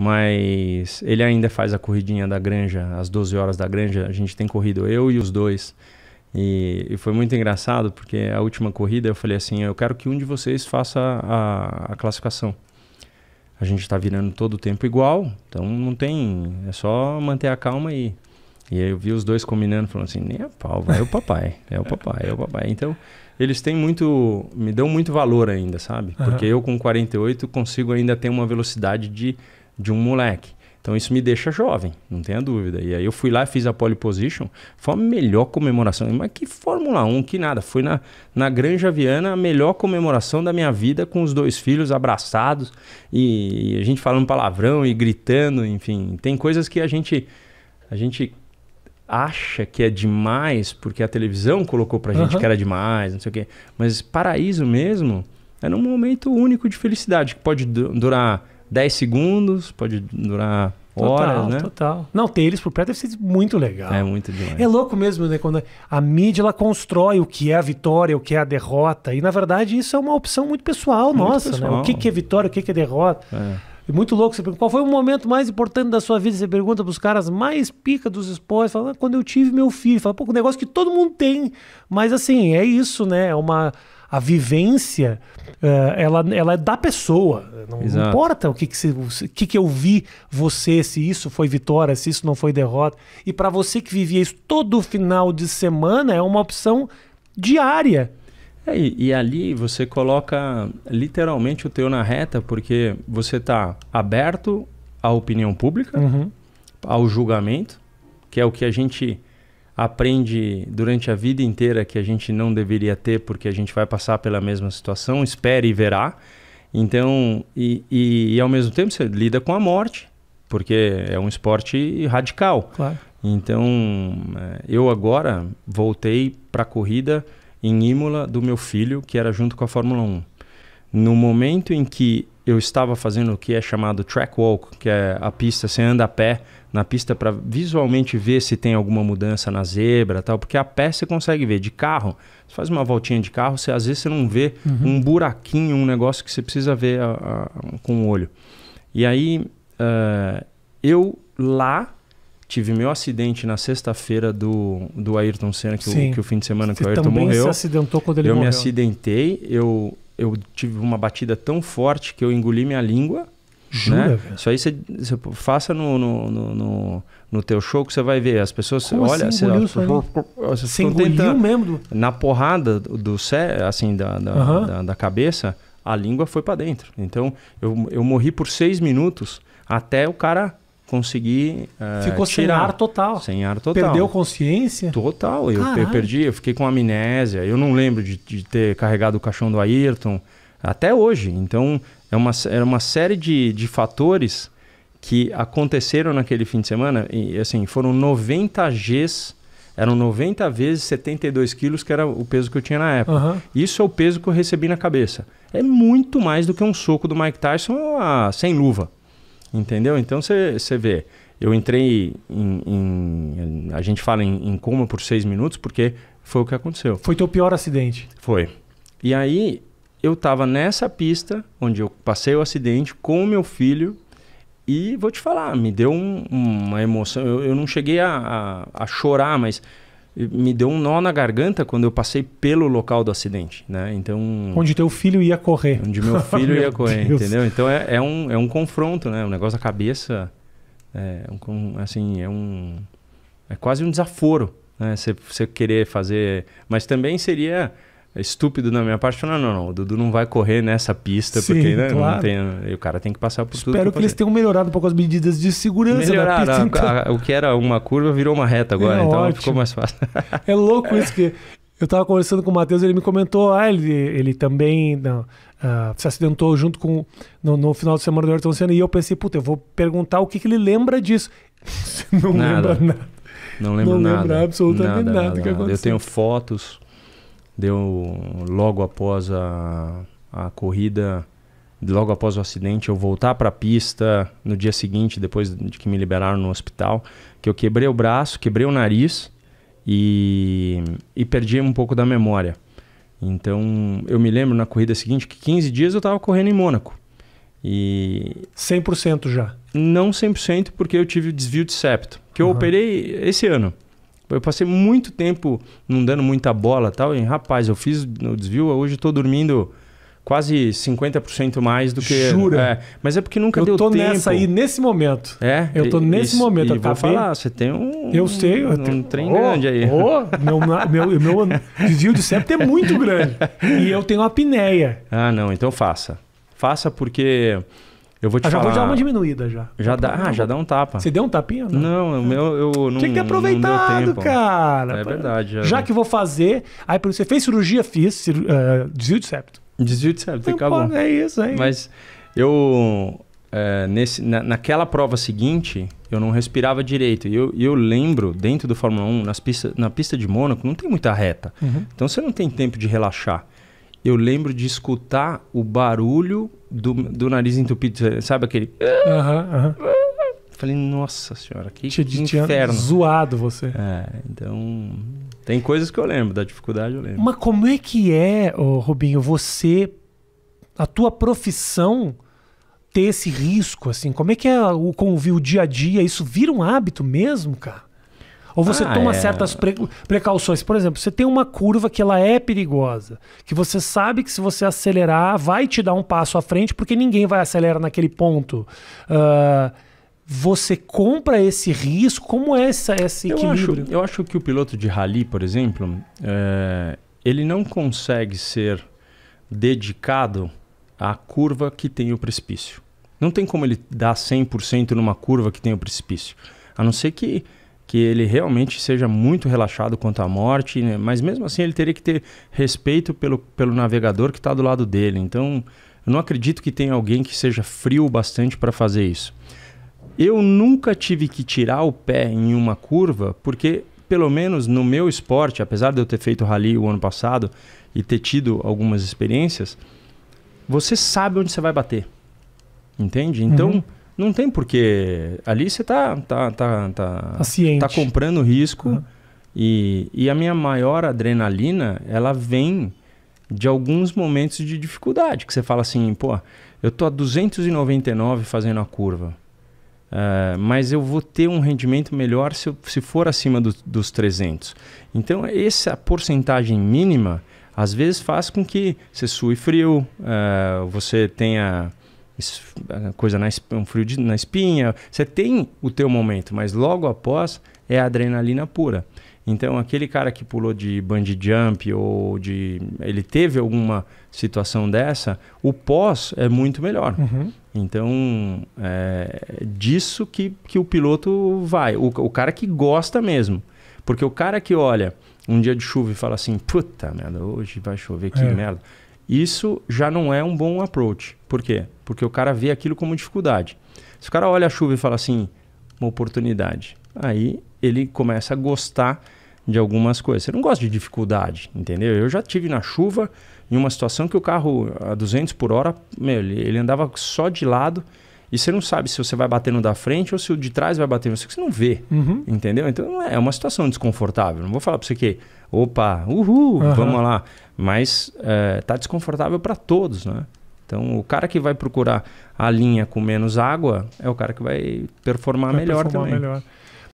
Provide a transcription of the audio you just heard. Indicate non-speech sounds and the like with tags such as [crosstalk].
Mas ele ainda faz a corridinha da granja, às 12 horas da granja. A gente tem corrido eu e os dois. E, e, foi muito engraçado porque a última corrida eu falei assim: eu quero que um de vocês faça a, a classificação. A gente está virando todo o tempo igual, então não tem. É só manter a calma aí. E aí eu vi os dois combinando, falando assim: nem a pau, vai o papai, é o papai, é o papai. Então eles têm muito. me dão muito valor ainda, sabe? Porque uhum. eu com 48 consigo ainda ter uma velocidade de de um moleque. Então isso me deixa jovem, não tenha dúvida. E aí eu fui lá, e fiz a pole position, foi a melhor comemoração. Mas que Fórmula 1, que nada. Foi na, na Granja Viana, a melhor comemoração da minha vida, com os dois filhos abraçados e, e a gente falando palavrão e gritando, enfim. Tem coisas que a gente, a gente acha que é demais porque a televisão colocou pra gente uhum. que era demais, não sei o quê. Mas paraíso mesmo é num momento único de felicidade, que pode durar 10 segundos, pode durar horas, né? Total. Não, ter eles por perto deve ser muito legal. É muito demais. É louco mesmo, né? Quando a mídia ela constrói o que é a vitória, o que é a derrota. E na verdade isso é uma opção muito pessoal muito nossa, pessoal. né? O que, que é vitória, o que, que é derrota. É. é. muito louco, você pergunta, qual foi o momento mais importante da sua vida? Você pergunta para os caras mais pica dos esportes, fala, ah, quando eu tive meu filho. Fala, pô, um negócio que todo mundo tem. Mas assim, é isso, né? É uma a vivência, uh, ela, ela é da pessoa. Não, não importa o que que, você o que que eu vi você, se isso foi vitória, se isso não foi derrota. E para você que vivia isso todo final de semana, é uma opção diária. É, e, e ali você coloca literalmente o teu na reta, porque você está aberto à opinião pública, uhum. ao julgamento, que é o que a gente aprende durante a vida inteira que a gente não deveria ter porque a gente vai passar pela mesma situação, espere e verá. Então, e, e, e ao mesmo tempo você lida com a morte, porque é um esporte radical. Claro. Então, é, eu agora voltei para a corrida em Imola do meu filho, que era junto com a Fórmula 1. No momento em que eu estava fazendo o que é chamado track walk, que é a pista, você anda a pé na pista para visualmente ver se tem alguma mudança na zebra tal, porque a pé você consegue ver. De carro, você faz uma voltinha de carro, você, às vezes você não vê uhum. um buraquinho, um negócio que você precisa ver a, a, com o olho. E aí, uh, eu lá tive meu acidente na sexta-feira do, do Ayrton Senna, que, o, que o fim de semana você que o Ayrton morreu. Você se acidentou quando ele eu morreu. Eu me acidentei, eu eu tive uma batida tão forte que eu engoli minha língua. Jura, né? Isso aí você, faça no no, no, no, no, teu show que você vai ver. As pessoas, Como olha, assim, você, você, tentando, mesmo? Na porrada do, cé, assim, da, da, da, da, cabeça, a língua foi para dentro. Então, eu, eu morri por seis minutos até o cara consegui. Uh, Ficou tirar. sem ar total. Sem ar total. Perdeu consciência? Total. Eu perdi, eu fiquei com amnésia. Eu não lembro de, de, ter carregado o caixão do Ayrton até hoje. Então, é uma, é uma série de, de fatores que aconteceram naquele fim de semana. E assim, foram 90 Gs. Eram 90 vezes 72 quilos, que era o peso que eu tinha na época. Uhum. Isso é o peso que eu recebi na cabeça. É muito mais do que um soco do Mike Tyson a, sem luva. Entendeu? Então você vê, eu entrei em, em, A gente fala em, em coma por seis minutos porque foi o que aconteceu. Foi teu pior acidente? Foi. E aí eu estava nessa pista onde eu passei o acidente com o meu filho e vou te falar, me deu um, uma emoção. Eu, eu não cheguei a, a, a chorar, mas me deu um nó na garganta quando eu passei pelo local do acidente, né? Então onde teu filho ia correr, onde meu filho [laughs] meu ia correr, Deus. entendeu? Então é, é, um, é um confronto, né? Um negócio da cabeça, é um, assim é um é quase um desaforo, né? Você querer fazer, mas também seria é estúpido na minha parte, não, não, não, o Dudu não vai correr nessa pista, Sim, porque né, claro. não tem, o cara tem que passar por Espero tudo. Espero que, que eles tenham melhorado um pouco as medidas de segurança da pista. Então... A, o que era uma curva virou uma reta agora, é então ótimo. ficou mais fácil. [laughs] é louco isso que eu estava conversando com o Matheus, ele me comentou, ah, ele, ele também não, uh, se acidentou junto com no, no, final de semana do Ayrton Senna, e eu pensei, puta, eu vou perguntar o que, que ele lembra disso. [laughs] não nada. lembra nada. Não lembro não nada. Não lembra absolutamente nada, nada, nada. Eu tenho fotos Deu logo após a, a corrida, logo após o acidente, eu voltar para a pista no dia seguinte, depois de que me liberaram no hospital, que eu quebrei o braço, quebrei o nariz e, e perdi um pouco da memória. Então, eu me lembro na corrida seguinte que 15 dias eu estava correndo em Mônaco. E 100% já. Não 100% porque eu tive desvio de septo, que uhum. eu operei esse ano. Eu passei muito tempo não dando muita bola tal. E, rapaz, eu fiz no desvio, hoje estou dormindo quase 50% mais do que. Jura? É, mas é porque nunca eu deu tempo. Eu tô nessa aí nesse momento. É? Eu tô nesse e, momento. E eu vou falar, você tem um. Eu sei. Eu um trem oh, grande aí. Oh, meu, meu, meu desvio de septo é muito grande. [laughs] E eu tenho apneia. Ah, não. Então faça. Faça porque eu vou te ah, falar. Já vou dar uma diminuída já. Já dá, ah, já dá um tapa. Você deu um tapinha? Não, não o meu eu não. Tinha que ter aproveitado, cara. É verdade. É já, já que vou fazer, aí você fez cirurgia, fiz cir, uh, desvio de septo. Desvio de septo, acabou. bom. é isso aí. É Mas eu é, nesse, na, naquela prova seguinte eu não respirava direito. E eu, eu lembro, dentro do Fórmula 1, nas pista, na pista de Mônaco, não tem muita reta. Uhum. Então você não tem tempo de relaxar eu lembro de escutar o barulho do, do nariz entupido, sabe aquele. Aham, uhum, uhum. Falei, nossa senhora, que tinha, inferno. Tinha zoado você. É, então. Tem coisas que eu lembro, da dificuldade eu lembro. Mas como é que é, oh, Robinho, você. A tua profissão ter esse risco, assim? Como é que é o convívio, o dia a dia? Isso vira um hábito mesmo, cara? Ou você ah, toma é. certas precauções. Por exemplo, você tem uma curva que ela é perigosa, que você sabe que se você acelerar, vai te dar um passo à frente, porque ninguém vai acelerar naquele ponto. Uh, você compra esse risco? Como é essa, esse equilíbrio? Eu acho, eu acho que o piloto de rally, por exemplo, é, ele não consegue ser dedicado à curva que tem o precipício. Não tem como ele dar 100% numa curva que tem o precipício. A não ser que que ele realmente seja muito relaxado quanto à morte, né? mas mesmo assim ele teria que ter respeito pelo, pelo navegador que está do lado dele. Então, eu não acredito que tenha alguém que seja frio bastante para fazer isso. Eu nunca tive que tirar o pé em uma curva, porque, pelo menos no meu esporte, apesar de eu ter feito rally o ano passado e ter tido algumas experiências, você sabe onde você vai bater. Entende? Então. Uhum não tem porquê. Ali você tá, tá, tá, tá, tá comprando risco. Uhum. E, e a minha maior adrenalina, ela vem de alguns momentos de dificuldade. Que você fala assim, pô, eu tô a 299 fazendo a curva. Uh, mas eu vou ter um rendimento melhor se, eu, se for acima do, dos 300. Então, essa porcentagem mínima, às vezes, faz com que você sue frio, uh, você tenha coisa na, um frio de, na espinha. Você tem o teu momento, mas logo após é adrenalina pura. Então, aquele cara que pulou de bungee jump ou de. ele teve alguma situação dessa, o pós é muito melhor. Uhum. Então, é disso que, que o piloto vai. O, o cara que gosta mesmo. Porque o cara que olha um dia de chuva e fala assim: puta merda, hoje vai chover, que é. merda. Isso já não é um bom approach. Por quê? Porque o cara vê aquilo como dificuldade. Se o cara olha a chuva e fala assim, uma oportunidade, aí ele começa a gostar de algumas coisas. Você não gosta de dificuldade, entendeu? Eu já tive na chuva em uma situação que o carro a 200 por hora, meu, ele, ele andava só de lado e você não sabe se você vai bater no da frente ou se o de trás vai bater no seu, que você não vê. Uhum. Entendeu? Então é, é uma situação desconfortável. Não vou falar para você que, opa, uhul, uhum. vamos lá. Mas é, tá desconfortável para todos, né? Então, o cara que vai procurar a linha com menos água é o cara que vai performar vai melhor performar também. Melhor.